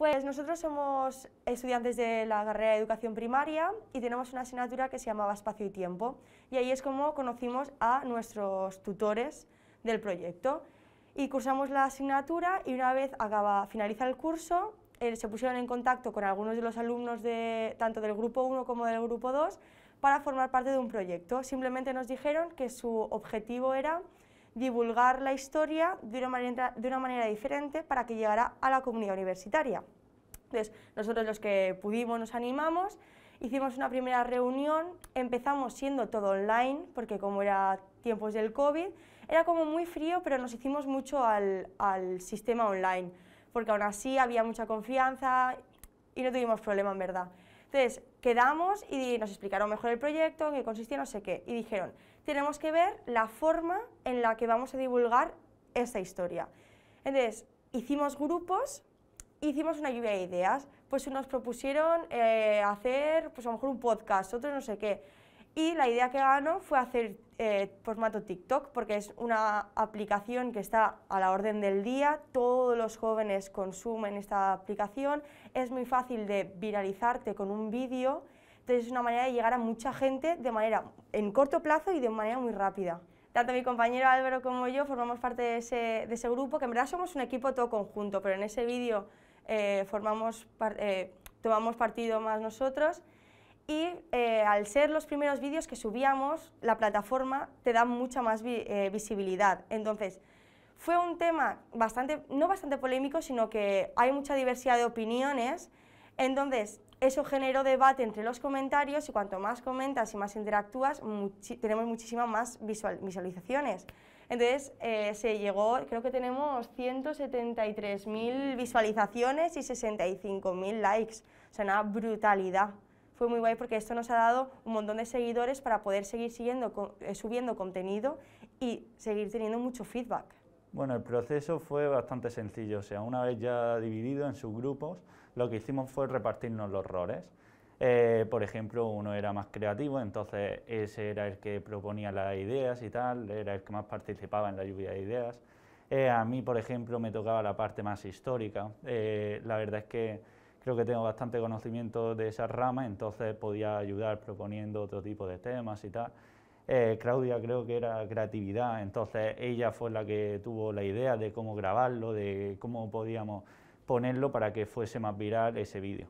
Pues nosotros somos estudiantes de la carrera de educación primaria y tenemos una asignatura que se llamaba Espacio y Tiempo y ahí es como conocimos a nuestros tutores del proyecto y cursamos la asignatura y una vez acaba, finaliza el curso eh, se pusieron en contacto con algunos de los alumnos tanto del grupo 1 como del grupo 2 para formar parte de un proyecto. Simplemente nos dijeron que su objetivo era divulgar la historia de una manera, diferente para que llegara a la comunidad universitaria. Entonces, nosotros los que pudimos nos animamos, hicimos una primera reunión, empezamos siendo todo online, porque como era tiempos del COVID, era como muy frío, pero nos hicimos mucho al, al sistema online, porque aún así había mucha confianza y no tuvimos problema en verdad. Entonces, quedamos y nos explicaron mejor el proyecto, en qué consistía, no sé qué, y dijeron, tenemos que ver la forma en la que vamos a divulgar esta historia. Entonces, hicimos grupos, hicimos una lluvia de ideas, pues unos propusieron eh, hacer, pues a lo mejor un podcast, otros no sé qué, y la idea que ganó fue hacer eh, formato TikTok, porque es una aplicación que está a la orden del día, todos los jóvenes consumen esta aplicación, es muy fácil de viralizarte con un vídeo, entonces es una manera de llegar a mucha gente de manera en corto plazo y de manera muy rápida. Tanto mi compañero Álvaro como yo formamos parte de ese, grupo, que en verdad somos un equipo todo conjunto, pero en ese vídeo eh, formamos, eh, tomamos partido más nosotros y eh, al ser los primeros vídeos que subíamos, la plataforma te da mucha más visibilidad. Entonces, fue un tema bastante, no bastante polémico, sino que hay mucha diversidad de opiniones. Entonces, eso generó debate entre los comentarios y cuanto más comentas y más interactúas, tenemos muchísimas más visualizaciones. Entonces eh, se llegó, creo que tenemos 173.000 visualizaciones y 65.000 likes. O sea, una brutalidad. Fue muy guay porque esto nos ha dado un montón de seguidores para poder seguir eh, subiendo contenido y seguir teniendo mucho feedback. Bueno, el proceso fue bastante sencillo, o sea, una vez ya dividido en subgrupos, lo que hicimos fue repartirnos los roles. Eh, por ejemplo, uno era más creativo, entonces ese era el que proponía las ideas y tal, era el que más participaba en la lluvia de ideas. Eh, a mí, por ejemplo, me tocaba la parte más histórica. Eh, la verdad es que creo que tengo bastante conocimiento de esa rama, entonces podía ayudar proponiendo otro tipo de temas y tal. Eh, Claudia creo que era creatividad, entonces ella fue la que tuvo la idea de cómo grabarlo, de cómo podíamos ponerlo para que fuese más viral ese vídeo.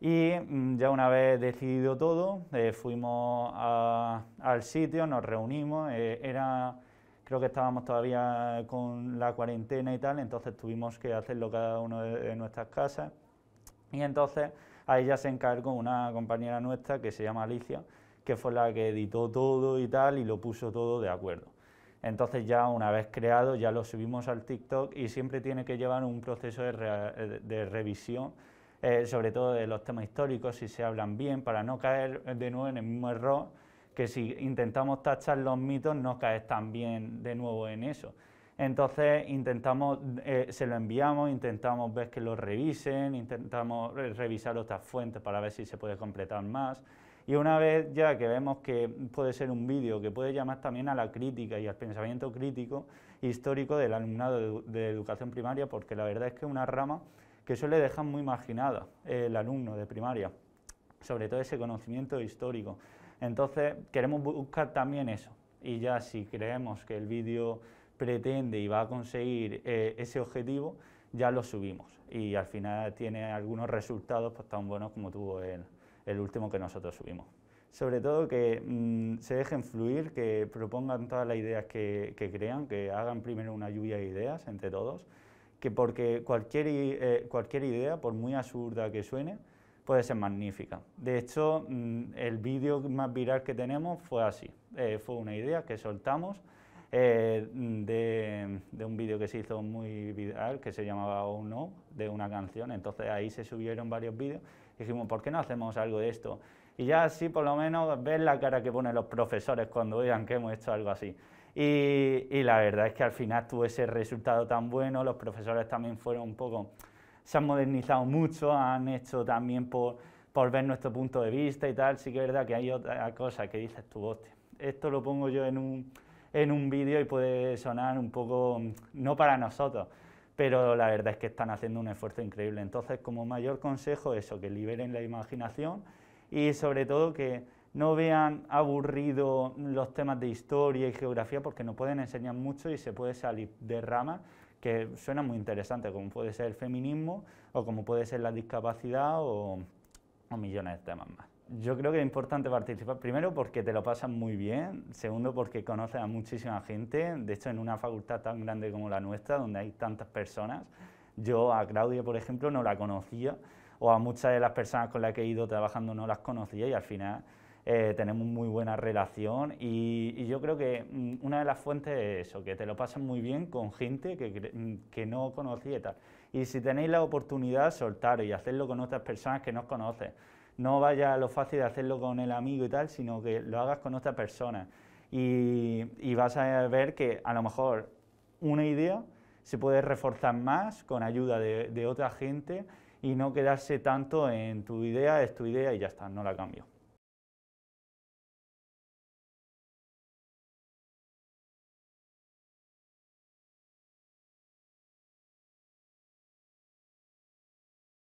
Y mm, ya una vez decidido todo, eh, fuimos al sitio, nos reunimos, eh, era, creo que estábamos todavía con la cuarentena y tal, entonces tuvimos que hacerlo cada uno de nuestras casas. Y entonces a ella se encargó una compañera nuestra que se llama Alicia, que fue la que editó todo y tal y lo puso todo de acuerdo. Entonces ya una vez creado ya lo subimos al TikTok y siempre tiene que llevar un proceso de, eh, revisión, eh, sobre todo de los temas históricos, si se hablan bien, para no caer de nuevo en el mismo error que si intentamos tachar los mitos no caes tan bien de nuevo en eso. Entonces intentamos, eh, se lo enviamos, intentamos ver que lo revisen, intentamos revisar otras fuentes para ver si se puede completar más. Y una vez ya que vemos que puede ser un vídeo que puede llamar también a la crítica y al pensamiento crítico histórico del alumnado de, educación primaria, porque la verdad es que es una rama que suele dejar muy marginada el alumno de primaria, sobre todo ese conocimiento histórico. Entonces queremos buscar también eso. Y ya si creemos que el vídeo pretende y va a conseguir eh, ese objetivo, ya lo subimos y al final tiene algunos resultados pues, tan buenos como tuvo él el último que nosotros subimos. Sobre todo que mm, se dejen fluir, que propongan todas las ideas que, crean, que hagan primero una lluvia de ideas entre todos, que porque cualquier, eh, idea, por muy absurda que suene, puede ser magnífica. De hecho, mm, el vídeo más viral que tenemos fue así, eh, fue una idea que soltamos eh, de, un vídeo que se hizo muy viral, que se llamaba Oh de una canción. Entonces ahí se subieron varios vídeos. Dijimos, ¿por qué no hacemos algo de esto? Y ya así por lo menos ves la cara que ponen los profesores cuando digan que hemos hecho algo así. Y, la verdad es que al final tuvo ese resultado tan bueno, los profesores también fueron un poco, se han modernizado mucho, han hecho también por, por ver nuestro punto de vista y tal, sí que es verdad que hay otra cosa que dices tú, hostia, esto lo pongo yo en un, en un vídeo y puede sonar un poco mm, no para nosotros, pero la verdad es que están haciendo un esfuerzo increíble. Entonces, como mayor consejo, eso, que liberen la imaginación y sobre todo que no vean aburrido los temas de historia y geografía porque nos pueden enseñar mucho y se puede salir de ramas que suenan muy interesantes, como puede ser el feminismo o como puede ser la discapacidad o millones de temas más yo creo que es importante participar, primero porque te lo pasas muy bien, segundo porque conoces a muchísima gente, de hecho en una facultad tan grande como la nuestra, donde hay tantas personas, yo a Claudia, por ejemplo, no la conocía, o a muchas de las personas con las que he ido trabajando no las conocía y al final eh, tenemos muy buena relación y, yo creo que mm, una de las fuentes es eso, que te lo pasas muy bien con gente que, mm, que no conocía y tal. Y si tenéis la oportunidad, soltaros y hacerlo con otras personas que no os conocen no vaya a lo fácil de hacerlo con el amigo y tal, sino que lo hagas con otra persona. Y, vas a ver que a lo mejor una idea se puede reforzar más con ayuda de, de otra gente y no quedarse tanto en tu idea es tu idea y ya está, no la cambio.